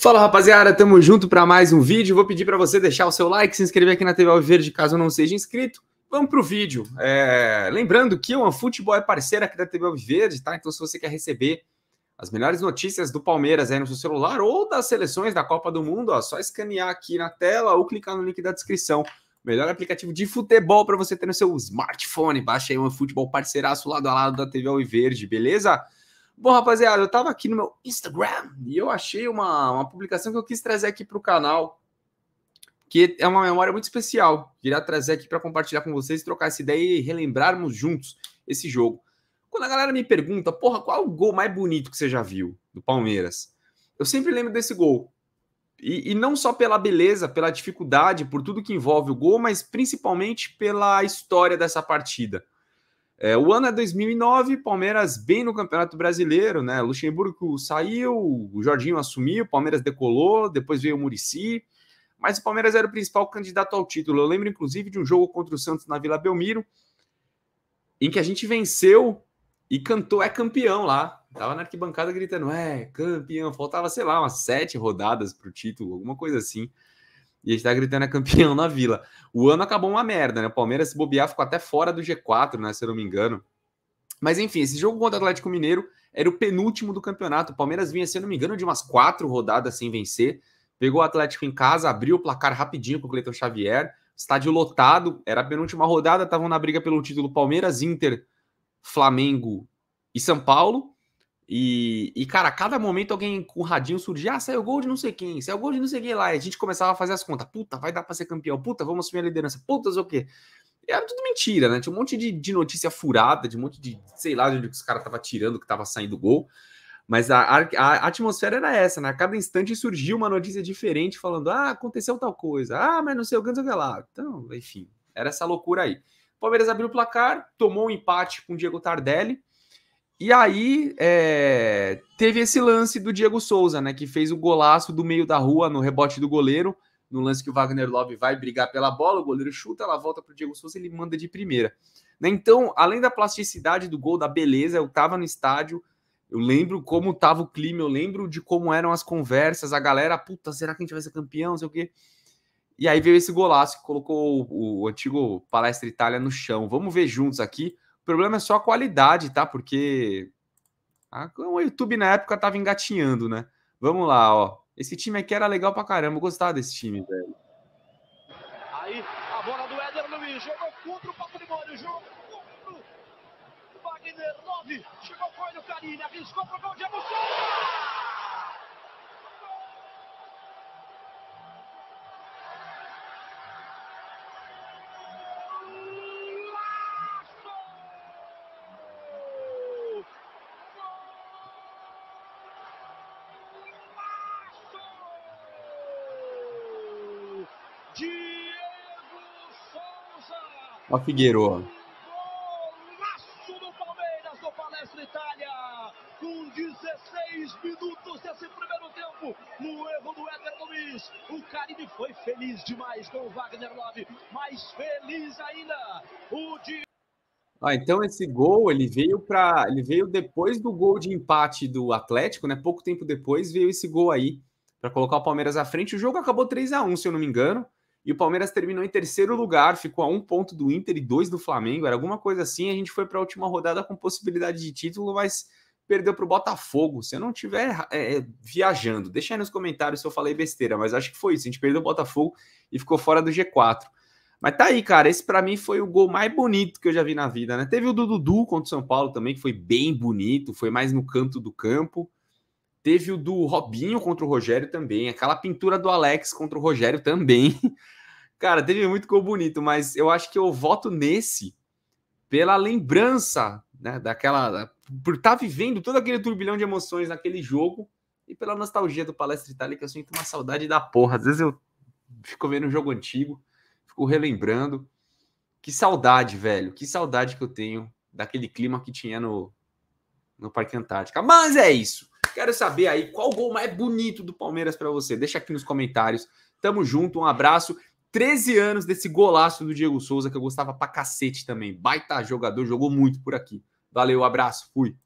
Fala rapaziada, tamo junto para mais um vídeo. Vou pedir para você deixar o seu like, se inscrever aqui na TV Alviverde caso não seja inscrito. Vamos pro vídeo. É... Lembrando que o Futebol é parceira aqui da TV Alviverde, tá? Então se você quer receber as melhores notícias do Palmeiras aí no seu celular ou das seleções da Copa do Mundo, ó, só escanear aqui na tela ou clicar no link da descrição. Melhor aplicativo de futebol para você ter no seu smartphone. Baixa aí o Futebol parceiraço lado a lado da TV Alviverde, beleza? Bom, rapaziada, eu estava aqui no meu Instagram e eu achei uma, uma publicação que eu quis trazer aqui para o canal, que é uma memória muito especial. Queria trazer aqui para compartilhar com vocês, trocar essa ideia e relembrarmos juntos esse jogo. Quando a galera me pergunta, porra, qual é o gol mais bonito que você já viu do Palmeiras? Eu sempre lembro desse gol. E, e não só pela beleza, pela dificuldade, por tudo que envolve o gol, mas principalmente pela história dessa partida. É, o ano é 2009, Palmeiras bem no Campeonato Brasileiro, né? Luxemburgo saiu, o Jorginho assumiu, o Palmeiras decolou, depois veio o Murici, mas o Palmeiras era o principal candidato ao título. Eu lembro, inclusive, de um jogo contra o Santos na Vila Belmiro, em que a gente venceu e cantou é campeão lá. Tava na arquibancada gritando, é campeão. Faltava, sei lá, umas sete rodadas para o título, alguma coisa assim. E a gente tá gritando é campeão na vila. O ano acabou uma merda, né? O Palmeiras, se bobear, ficou até fora do G4, né? Se eu não me engano. Mas enfim, esse jogo contra o Atlético Mineiro era o penúltimo do campeonato. O Palmeiras vinha, se eu não me engano, de umas quatro rodadas sem vencer. Pegou o Atlético em casa, abriu o placar rapidinho com o Cleiton Xavier. Estádio lotado, era a penúltima rodada, estavam na briga pelo título Palmeiras, Inter, Flamengo e São Paulo. E, e, cara, a cada momento alguém com o radinho surgia, ah, saiu gol de não sei quem, saiu gol de não sei quem lá. E a gente começava a fazer as contas. Puta, vai dar pra ser campeão. Puta, vamos assumir a liderança. Puta, sei o quê. E era tudo mentira, né? Tinha um monte de, de notícia furada, de um monte de, sei lá, de onde os caras tava tirando, que tava saindo gol. Mas a, a, a, atmosfera era essa, né? A cada instante surgia uma notícia diferente falando, ah, aconteceu tal coisa. Ah, mas não sei o que, não sei o que lá. Então, enfim, era essa loucura aí. O Palmeiras abriu o placar, tomou um empate com o Diego Tardelli e aí é, teve esse lance do Diego Souza, né? Que fez o golaço do meio da rua no rebote do goleiro. No lance que o Wagner Love vai brigar pela bola, o goleiro chuta, ela volta para o Diego Souza e ele manda de primeira. Né? Então, além da plasticidade do gol, da beleza, eu estava no estádio, eu lembro como estava o clima, eu lembro de como eram as conversas, a galera, puta, será que a gente vai ser campeão? Não sei o quê. E aí veio esse golaço que colocou o, o antigo Palestra Itália no chão. Vamos ver juntos aqui problema é só a qualidade, tá? Porque o YouTube na época tava engatinhando, né? Vamos lá, ó. Esse time aqui era legal pra caramba, eu gostava desse time, velho. Aí, a bola do Éder Luiz, jogou contra o patrimônio, jogou contra o Wagner 9, chegou com ele o Coelho Carinha, arriscou pro gol de emoção. Ó Figueiro. Golaço do Palmeiras, do Palestra Itália. Com 16 minutos desse primeiro tempo, no erro do Éder Luiz, o Caribe foi feliz demais com o Wagner Love, mais feliz ainda o de... Ah, então esse gol ele veio para ele veio depois do gol de empate do Atlético, né? Pouco tempo depois veio esse gol aí para colocar o Palmeiras à frente. O jogo acabou 3 a 1, se eu não me engano. E o Palmeiras terminou em terceiro lugar, ficou a um ponto do Inter e dois do Flamengo, era alguma coisa assim. A gente foi para a última rodada com possibilidade de título, mas perdeu para o Botafogo. Se eu não estiver é, é, viajando, deixa aí nos comentários se eu falei besteira, mas acho que foi isso. A gente perdeu o Botafogo e ficou fora do G4. Mas tá aí, cara. Esse para mim foi o gol mais bonito que eu já vi na vida, né? Teve o do Dudu contra o São Paulo também, que foi bem bonito, foi mais no canto do campo. Teve o do Robinho contra o Rogério também. Aquela pintura do Alex contra o Rogério também. Cara, teve muito gol bonito, mas eu acho que eu voto nesse pela lembrança né, daquela. Por estar tá vivendo todo aquele turbilhão de emoções naquele jogo e pela nostalgia do Palestra Itália, que eu sinto uma saudade da porra. Às vezes eu fico vendo um jogo antigo, fico relembrando. Que saudade, velho. Que saudade que eu tenho daquele clima que tinha no, no Parque Antártica. Mas é isso. Quero saber aí qual gol mais bonito do Palmeiras para você. Deixa aqui nos comentários. Tamo junto, um abraço. 13 anos desse golaço do Diego Souza, que eu gostava pra cacete também. Baita jogador, jogou muito por aqui. Valeu, abraço, fui.